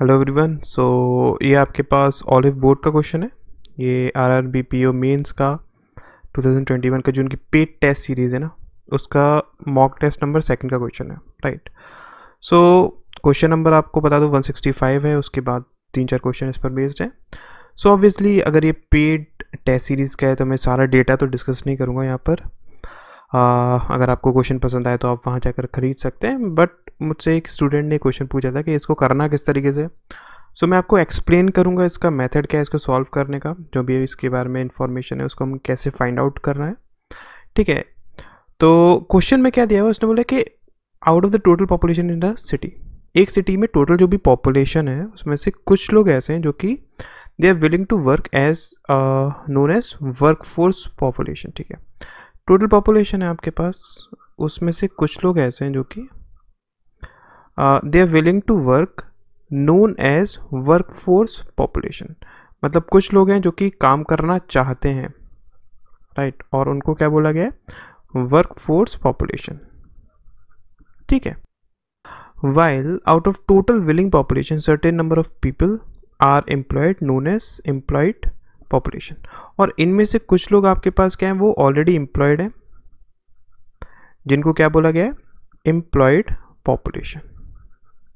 Hello everyone so ये आपके पास ऑलिव बोर्ड का क्वेश्चन है ये R R B P O mains का 2021 का जो उनकी पेड टेस्ट सीरीज़ है ना उसका मॉक टेस्ट नंबर सेकंड का क्वेश्चन है राइट सो क्वेश्चन नंबर आपको बता दो 165 है उसके बाद तीन चार क्वेश्चन इस पर बेस्ड हैं सो so, ऑब्वियसली अगर ये पेड टेस्ट सीरीज़ का है तो मैं सारा डेटा तो डिस्कस नहीं करूँगा यहाँ पर अगर आपको क्वेश्चन पसंद आए तो आप वहाँ जाकर ख़रीद सकते हैं बट मुझसे एक स्टूडेंट ने क्वेश्चन पूछा था कि इसको करना किस तरीके से सो so, मैं आपको एक्सप्लेन करूँगा इसका मेथड क्या है इसको सॉल्व करने का जो भी इसके बारे में इन्फॉर्मेशन है उसको हम कैसे फाइंड आउट करना है ठीक है तो क्वेश्चन में क्या दिया हुआ उसने बोला कि out of the total population in the city एक सिटी में टोटल जो भी पॉपुलेशन है उसमें से कुछ लोग ऐसे हैं जो कि they are willing to work as known as work force population ठीक है टोटल पॉपुलेशन है आपके पास उसमें से कुछ लोग ऐसे हैं जो कि they are willing to work known as work force population मतलब कुछ लोग हैं जो कि काम करना चाहते हैं राइट right? और उनको क्या बोला गया है वर्क फोर्स पॉपुलेशन ठीक है while out of total willing population certain number of people are employed known as employed population और इनमें से कुछ लोग आपके पास क्या हैं वो ऑलरेडी एम्प्लॉयड हैं जिनको क्या बोला गया है एम्प्लॉयड पॉपुलेशन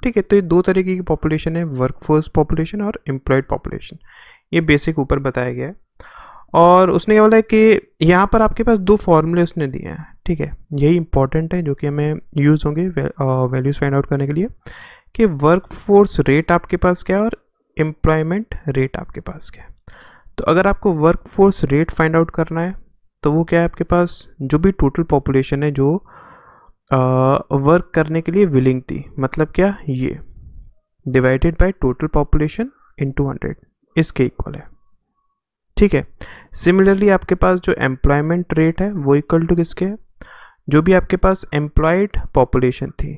ठीक है तो ये दो तरीके की पॉपुलेशन है वर्कफोर्स पॉपुलेशन और एम्प्लॉयड पॉपुलेशन ये बेसिक ऊपर बताया गया है और उसने क्या बोला है कि यहाँ पर आपके पास दो फॉर्मूले उसने दिए हैं ठीक है यही इंपॉर्टेंट है जो कि हमें यूज़ होंगे वैल्यूज़ फाइंड आउट करने के लिए कि वर्कफोर्स रेट आपके पास क्या है और एम्प्लॉयमेंट रेट आपके पास क्या है तो अगर आपको work force rate find out करना है तो वो क्या है आपके पास जो भी टोटल पॉपुलेशन है जो वर्क करने के लिए विलिंग थी मतलब क्या ये divided by total population into hundred इसके इक्वल है ठीक है सिमिलरली आपके पास जो एम्प्लॉयमेंट रेट है वो इक्वल टू किसके है जो भी आपके पास एम्प्लॉयड पॉपुलेशन थी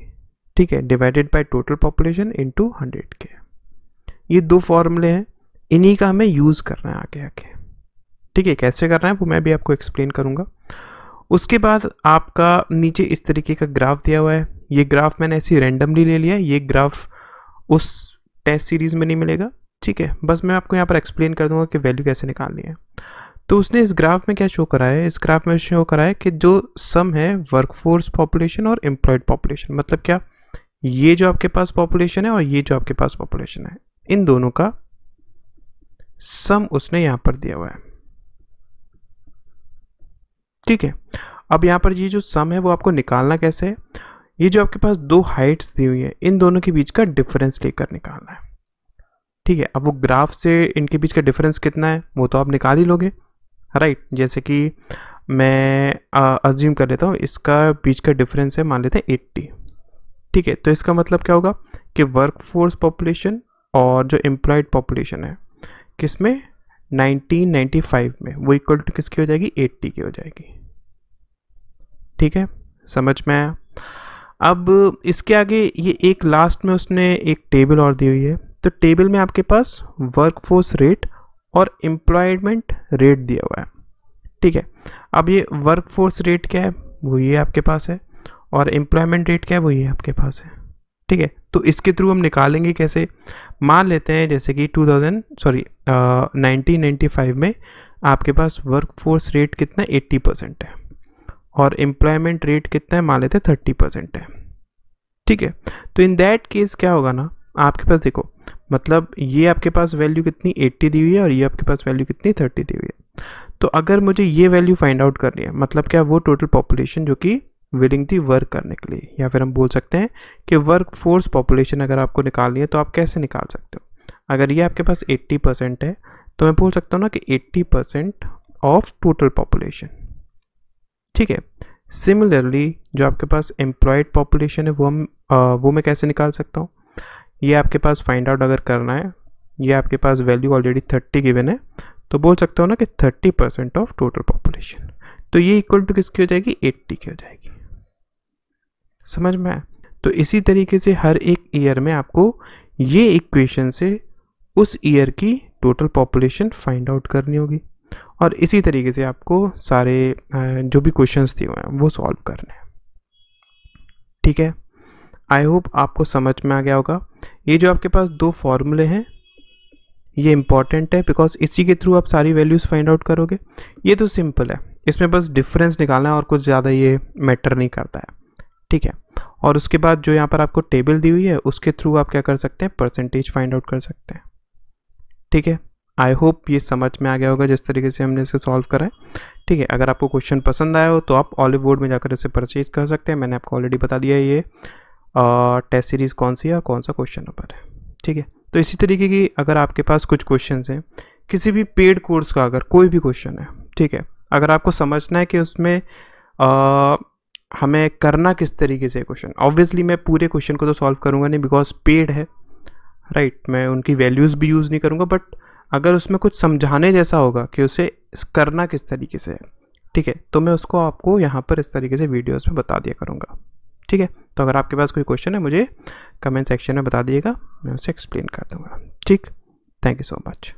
ठीक है divided by total population to hundred के ये दो फॉर्मूले हैं इन्हीं का हमें यूज़ करना है आगे आगे ठीक है कैसे करना है वो मैं भी आपको एक्सप्लेन करूँगा उसके बाद आपका नीचे इस तरीके का ग्राफ दिया हुआ है ये ग्राफ मैंने ऐसी रेंडमली ले लिया ये ग्राफ उस टेस्ट सीरीज़ में नहीं मिलेगा ठीक है बस मैं आपको यहाँ पर एक्सप्लेन कर दूंगा कि वैल्यू कैसे निकालनी है तो उसने इस ग्राफ में क्या शो करा है इस ग्राफ में शो करा है कि जो सम है वर्कफोर्स पॉपुलेशन और एम्प्लॉयड पॉपुलेशन मतलब क्या ये जो आपके पास पॉपुलेशन है और ये जो आपके पास पॉपुलेशन है इन दोनों का सम उसने यहाँ पर दिया हुआ है ठीक है अब यहाँ पर ये जो सम है वो आपको निकालना कैसे है ये जो आपके पास दो हाइट्स दी हुई है इन दोनों के बीच का डिफरेंस लेकर निकालना है ठीक है अब वो ग्राफ से इनके बीच का डिफरेंस कितना है वो तो आप निकाल ही लोगे राइट जैसे कि मैं अज्यूम कर लेता हूँ इसका बीच का डिफरेंस है मान लेते हैं एट्टी ठीक है तो इसका मतलब क्या होगा कि वर्क फोर्स पॉपुलेशन और जो एम्प्लॉयड पॉपुलेशन है किस में 1995 में वो इक्वल टू किसकी हो जाएगी 80 की हो जाएगी ठीक है समझ में आया अब इसके आगे ये एक लास्ट में उसने एक टेबल और दी हुई है तो टेबल में आपके पास वर्कफोर्स रेट और एम्प्लॉयमेंट रेट दिया हुआ है ठीक है अब ये वर्कफोर्स रेट क्या है वो ये आपके पास है और एम्प्लॉयमेंट रेट क्या है वो ये आपके पास है ठीक है तो इसके थ्रू हम निकालेंगे कैसे मान लेते हैं जैसे कि 2000 सॉरी uh, 1995 में आपके पास वर्कफोर्स रेट कितना 80 परसेंट है और एम्प्लॉयमेंट रेट कितना है मान लेते हैं थर्टी परसेंट है ठीक है तो इन दैट केस क्या होगा ना आपके पास देखो मतलब ये आपके पास वैल्यू कितनी 80 दी हुई है और ये आपके पास वैल्यू कितनी 30 दी हुई है तो अगर मुझे ये वैल्यू फाइंड आउट करनी है मतलब क्या वो टोटल पॉपुलेशन जो कि विलिंग थी वर्क करने के लिए या फिर हम बोल सकते हैं कि वर्क फोर्स पॉपुलेशन अगर आपको निकालनी है तो आप कैसे निकाल सकते हो अगर ये आपके पास 80 परसेंट है तो मैं बोल सकता हूँ ना कि 80 परसेंट ऑफ टोटल पॉपुलेशन ठीक है सिमिलरली जो आपके पास एम्प्लॉयड पॉपुलेशन है वो हम वो मैं कैसे निकाल सकता हूँ ये आपके पास फाइंड आउट अगर करना है ये आपके पास वैल्यू ऑलरेडी थर्टी गिवन है तो बोल सकता हूँ ना कि thirty percent of total population तो ये इक्वल टू किसकी हो जाएगी एट्टी की हो जाएगी समझ में आए तो इसी तरीके से हर एक ईयर में आपको ये इक्वेशन से उस ईयर की टोटल पॉपुलेशन फाइंड आउट करनी होगी और इसी तरीके से आपको सारे जो भी क्वेश्चंस दिए हुए हैं वो सॉल्व करने हैं ठीक है आई होप आपको समझ में आ गया होगा ये जो आपके पास दो फॉर्मूले हैं ये इंपॉर्टेंट है बिकॉज इसी के थ्रू आप सारी वैल्यूज़ फाइंड आउट करोगे ये तो सिंपल है इसमें बस डिफरेंस निकालना है और कुछ ज़्यादा ये मैटर नहीं करता है ठीक है और उसके बाद जो यहाँ पर आपको टेबल दी हुई है उसके थ्रू आप क्या कर सकते हैं परसेंटेज फाइंड आउट कर सकते हैं ठीक है आई होप ये समझ में आ गया होगा जिस तरीके से हमने इसे सॉल्व करा है ठीक है अगर आपको क्वेश्चन पसंद आया हो तो आप ऑलिव बोर्ड में जाकर इसे परचेज कर सकते हैं मैंने आपको ऑलरेडी बता दिया है ये टेस्ट सीरीज़ कौन सी है और कौन सा क्वेश्चन नंबर है ठीक है तो इसी तरीके की अगर आपके पास कुछ क्वेश्चन हैं किसी भी पेड कोर्स का अगर कोई भी क्वेश्चन है ठीक है अगर आपको समझना है कि उसमें आ, हमें करना किस तरीके से क्वेश्चन ऑब्वियसली मैं पूरे क्वेश्चन को तो सॉल्व करूँगा नहीं बिकॉज पेड है राइट right, मैं उनकी वैल्यूज़ भी यूज़ नहीं करूँगा बट अगर उसमें कुछ समझाने जैसा होगा कि उसे करना किस तरीके से है ठीक है तो मैं उसको आपको यहाँ पर इस तरीके से वीडियोस में बता दिया करूँगा ठीक है तो अगर आपके पास कोई क्वेश्चन है मुझे कमेंट सेक्शन में बता दिएगा मैं उसे एक्सप्लेन कर दूँगा ठीक थैंक यू सो मच